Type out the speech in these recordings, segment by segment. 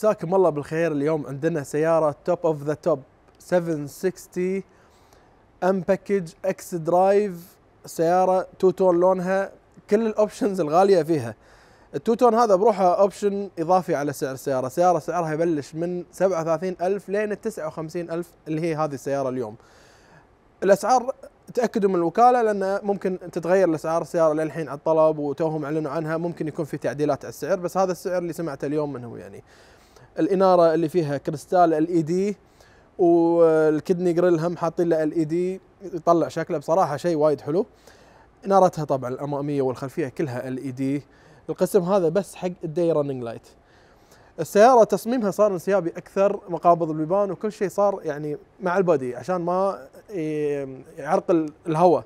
مساكم الله بالخير اليوم عندنا سيارة توب اوف ذا توب 760 ام باكج اكس درايف سيارة تو تون لونها كل الاوبشنز الغالية فيها التو تون هذا بروحه اوبشن اضافي على سعر السيارة، سيارة سعرها يبلش من 37000 لين 59000 اللي هي هذه السيارة اليوم. الاسعار تاكدوا من الوكاله لان ممكن تتغير الاسعار السياره للحين على الطلب وتوهم اعلنوا عنها ممكن يكون في تعديلات على السعر بس هذا السعر اللي سمعته اليوم منهم يعني الاناره اللي فيها كريستال ال اي دي والكدني جريل هم حاطين له ال اي دي يطلع شكله بصراحه شيء وايد حلو انارتها طبعا الاماميه والخلفيه كلها ال اي دي القسم هذا بس حق الدي رننج لايت السياره تصميمها صار انسيابي اكثر مقابض البيبان وكل شيء صار يعني مع البادي عشان ما يعرقل الهواء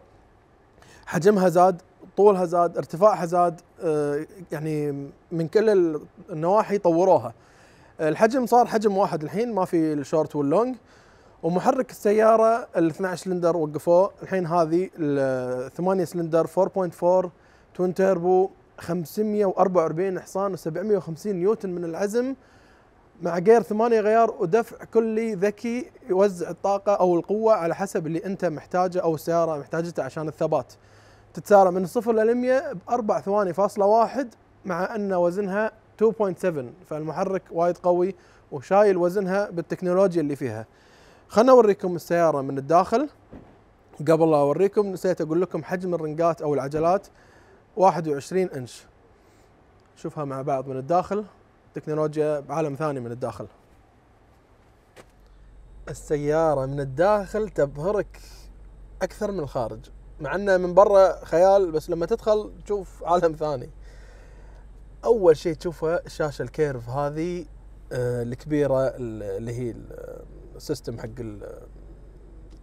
حجمها زاد طولها زاد ارتفاعها زاد آه، يعني من كل النواحي طوروها الحجم صار حجم واحد الحين ما في الشورت واللونج ومحرك السيارة ال 12 سلندر وقفوه الحين هذه ال 8 سلندر 4.4 توين تيربو 544 حصان و750 نيوتن من العزم مع جير ثمانية غيار ودفع كلي ذكي يوزع الطاقة أو القوة على حسب اللي أنت محتاجه أو السيارة محتاجته عشان الثبات تتسارع من الصفر 100 بأربع ثواني فاصلة واحد مع أن وزنها 2.7 فالمحرك وايد قوي وشايل وزنها بالتكنولوجيا اللي فيها خلنا اوريكم السياره من الداخل قبل لا اوريكم نسيت اقول لكم حجم الرنجات او العجلات 21 انش شوفها مع بعض من الداخل تكنولوجيا بعالم ثاني من الداخل السيارة من الداخل تبهرك أكثر من الخارج مع أنه من برا خيال بس لما تدخل تشوف عالم ثاني اول شيء تشوفه الشاشه الكيرف هذه آه، الكبيره اللي هي السيستم حق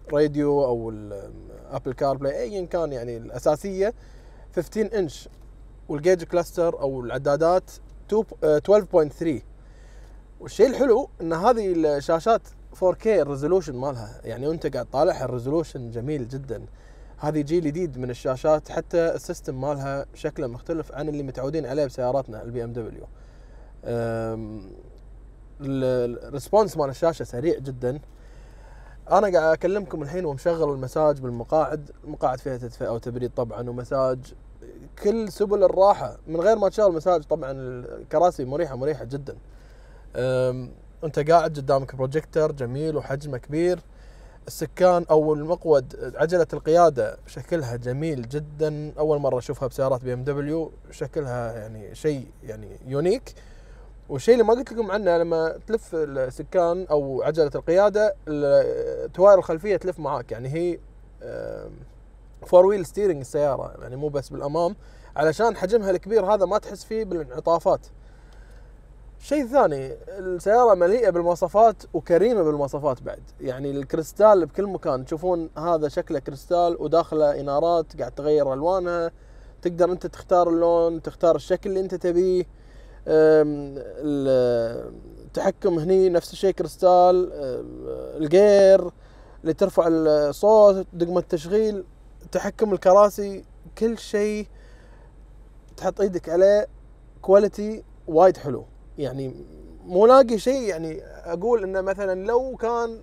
الراديو او الابل كار بلاي ايا كان يعني الاساسيه 15 انش والجيج كلاستر او العدادات 12.3 آه، والشيء الحلو ان هذه الشاشات 4K الريزولوشن مالها يعني وانت قاعد طالعها الريزولوشن جميل جدا هذه جيل جديد من الشاشات حتى السيستم مالها شكله مختلف عن اللي متعودين عليه بسياراتنا البي ام دبليو الريسبونس مال الشاشه سريع جدا انا قاعد اكلمكم الحين ومشغل المساج بالمقاعد المقاعد فيها تدفئه وتبريد طبعا ومساج كل سبل الراحه من غير ما تشغل المساج طبعا الكراسي مريحه مريحه جدا انت قاعد قدامك بروجيكتر جميل وحجمه كبير السكان او المقود عجله القياده شكلها جميل جدا اول مره اشوفها بسيارات بي ام دبليو شكلها يعني شيء يعني يونيك والشيء اللي ما قلت لكم عنه لما تلف السكان او عجله القياده التوائر الخلفيه تلف معاك يعني هي فور ويل ستيرنج السياره يعني مو بس بالامام علشان حجمها الكبير هذا ما تحس فيه بالانعطافات شيء ثاني السيارة مليئة بالمواصفات وكريمة بالمواصفات بعد يعني الكريستال بكل مكان تشوفون هذا شكله كريستال وداخله إنارات قاعد تغير ألوانها تقدر أنت تختار اللون تختار الشكل اللي أنت تبيه التحكم هني نفس الشيء كريستال الجير اللي ترفع الصوت دقمة التشغيل تحكم الكراسي كل شيء تحط ايدك عليه كواليتي وايد حلو يعني مو لاقي شيء يعني اقول انه مثلا لو كان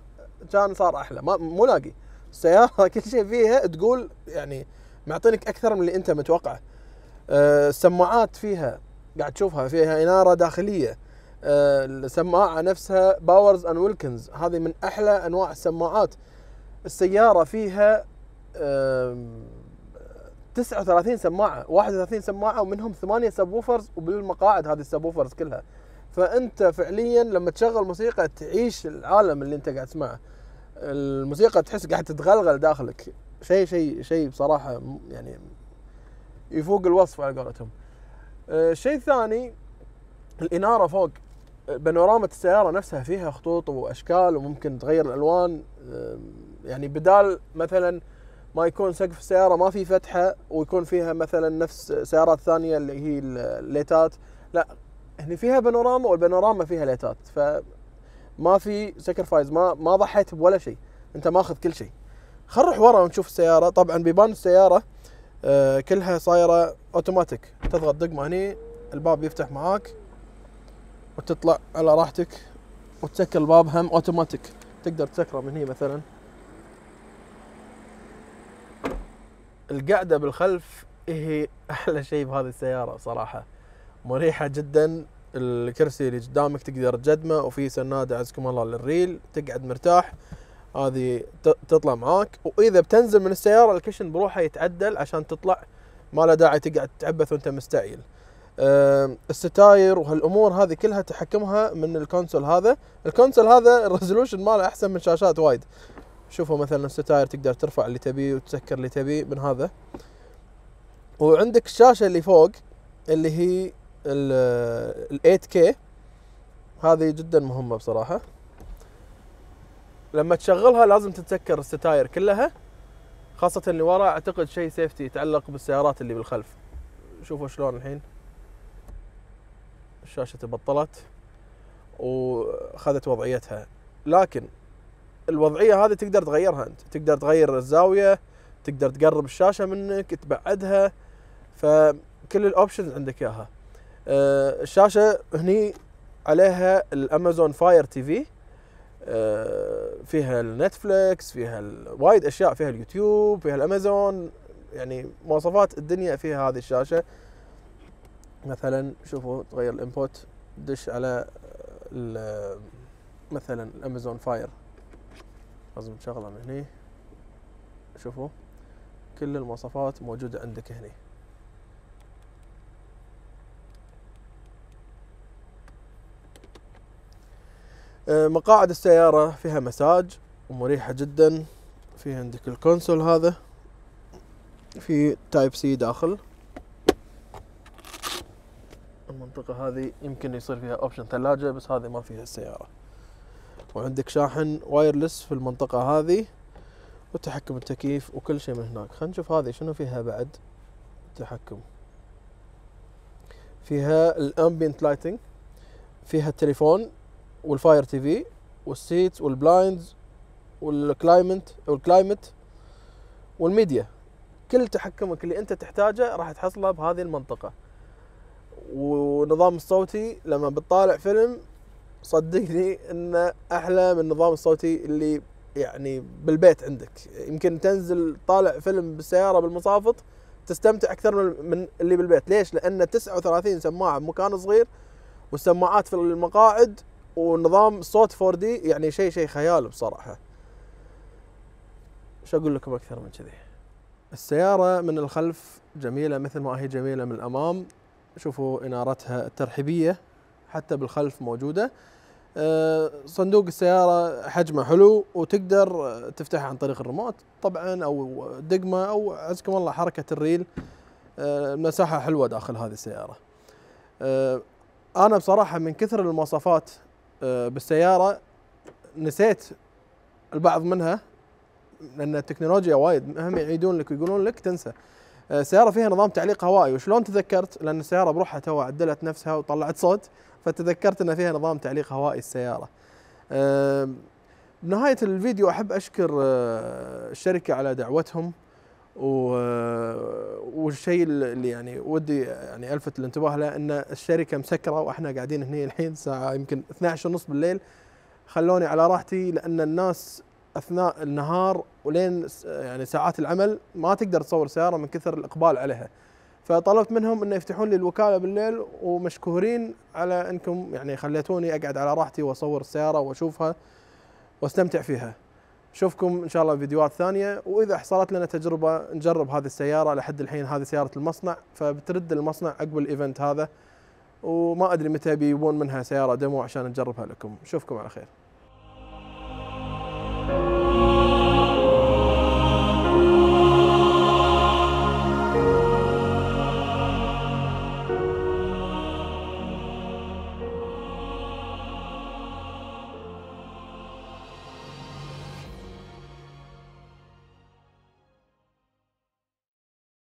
كان صار احلى ما مو لاقي السياره كل شيء فيها تقول يعني معطينك اكثر من اللي انت متوقعه أه السماعات فيها قاعد تشوفها فيها اناره داخليه أه السماعه نفسها باورز اند ويلكنز هذه من احلى انواع السماعات السياره فيها أه 39 سماعه 31 سماعه ومنهم ثمانيه سب وبالمقاعد هذه السب ووفرز كلها فانت فعليا لما تشغل موسيقى تعيش العالم اللي انت قاعد تسمعه الموسيقى تحس قاعد تتغلغل داخلك شيء شيء شيء بصراحه يعني يفوق الوصف على قولتهم الشيء آه، الثاني الاناره فوق بانوراما السياره نفسها فيها خطوط واشكال وممكن تغير الالوان يعني بدال مثلا ما يكون سقف السياره ما في فتحه ويكون فيها مثلا نفس سيارات ثانيه اللي هي الليتات لا هني فيها بانوراما والبانوراما فيها ليتات فما في سكرفايز ما ما ضحيت بولا شيء انت ماخذ كل شيء خل نروح ورا ونشوف السياره طبعا بيبان السياره آه، كلها صايره اوتوماتيك تضغط دقمه هني الباب يفتح معاك وتطلع على راحتك وتسكر الباب هم اوتوماتيك تقدر تسكره من هنا مثلا القعده بالخلف هي احلى شيء بهذه السياره صراحه مريحه جدا الكرسي اللي قدامك تقدر تجدمه وفي سناده عزكم الله للريل تقعد مرتاح هذه تطلع معاك واذا بتنزل من السياره الكشن بروحه يتعدل عشان تطلع ما له داعي تقعد تعبث وانت مستعيل الستاير وهالامور هذه كلها تحكمها من الكونسول هذا الكونسول هذا الريزولوشن ماله احسن من شاشات وايد شوفوا مثلا الستاير تقدر ترفع اللي تبيه وتسكر اللي تبيه من هذا وعندك الشاشه اللي فوق اللي هي ال 8K هذه جدا مهمة بصراحة لما تشغلها لازم تتذكر الستاير كلها خاصة اللي ورا اعتقد شيء سيفتي يتعلق بالسيارات اللي بالخلف شوفوا شلون الحين الشاشة تبطلت وخذت وضعيتها لكن الوضعية هذه تقدر تغيرها انت تقدر تغير الزاوية تقدر تقرب الشاشة منك تبعدها فكل الاوبشنز عندك اياها الشاشه آه، هني عليها الامازون فاير تي في فيها النتفليكس فيها وايد اشياء فيها اليوتيوب فيها الامازون يعني مواصفات الدنيا فيها هذه الشاشه مثلا شوفوا تغير الانبوت دش على مثلا الامازون فاير لازم تشغله من هني شوفوا كل المواصفات موجوده عندك هني آه، مقاعد السيارة فيها مساج ومريحة جدا في عندك الكونسول هذا في تايب سي داخل المنطقة هذه يمكن يصير فيها اوبشن ثلاجة بس هذه ما فيها السيارة وعندك شاحن وايرلس في المنطقة هذه وتحكم التكييف وكل شيء من هناك خلينا نشوف هذه شنو فيها بعد التحكم فيها الامبيانت لايتنج فيها التليفون والفاير تي في والسيتس والبلايندز والكلايمت والكلايمت والميديا كل تحكمك اللي انت تحتاجه راح تحصله بهذه المنطقه ونظام الصوتي لما بتطالع فيلم صدقني انه احلى من النظام الصوتي اللي يعني بالبيت عندك يمكن تنزل طالع فيلم بالسياره بالمصافط تستمتع اكثر من اللي بالبيت ليش لان 39 سماعه بمكان صغير والسماعات في المقاعد ونظام صوت 4 دي يعني شيء شيء خيال بصراحه شو اقول لكم اكثر من كذي السياره من الخلف جميله مثل ما هي جميله من الامام شوفوا انارتها الترحيبيه حتى بالخلف موجوده آه، صندوق السيارة حجمه حلو وتقدر تفتحه عن طريق الريموت طبعا أو دقمة أو عزكم الله حركة الريل آه، المساحة حلوة داخل هذه السيارة آه، أنا بصراحة من كثر المواصفات آه، بالسياره نسيت البعض منها لان التكنولوجيا وايد هم يعيدون لك ويقولون لك تنسى آه، السياره فيها نظام تعليق هوائي وشلون تذكرت لان السياره بروحها تو عدلت نفسها وطلعت صوت فتذكرت ان فيها نظام تعليق هوائي السياره بنهايه آه، الفيديو احب اشكر الشركه على دعوتهم و... آه، والشيء اللي يعني ودي يعني الفت الانتباه له ان الشركه مسكره واحنا قاعدين هنا الحين الساعه يمكن 12 ونص بالليل خلوني على راحتي لان الناس اثناء النهار ولين يعني ساعات العمل ما تقدر تصور سياره من كثر الاقبال عليها. فطلبت منهم انه يفتحون لي الوكاله بالليل ومشكورين على انكم يعني خليتوني اقعد على راحتي واصور السياره واشوفها واستمتع فيها. نشوفكم ان شاء الله فيديوهات ثانيه واذا حصلت لنا تجربه نجرب هذه السياره لحد الحين هذه سياره المصنع فبترد المصنع عقب الايفنت هذا وما ادري متى بيبون منها سياره ديمو عشان نجربها لكم نشوفكم على خير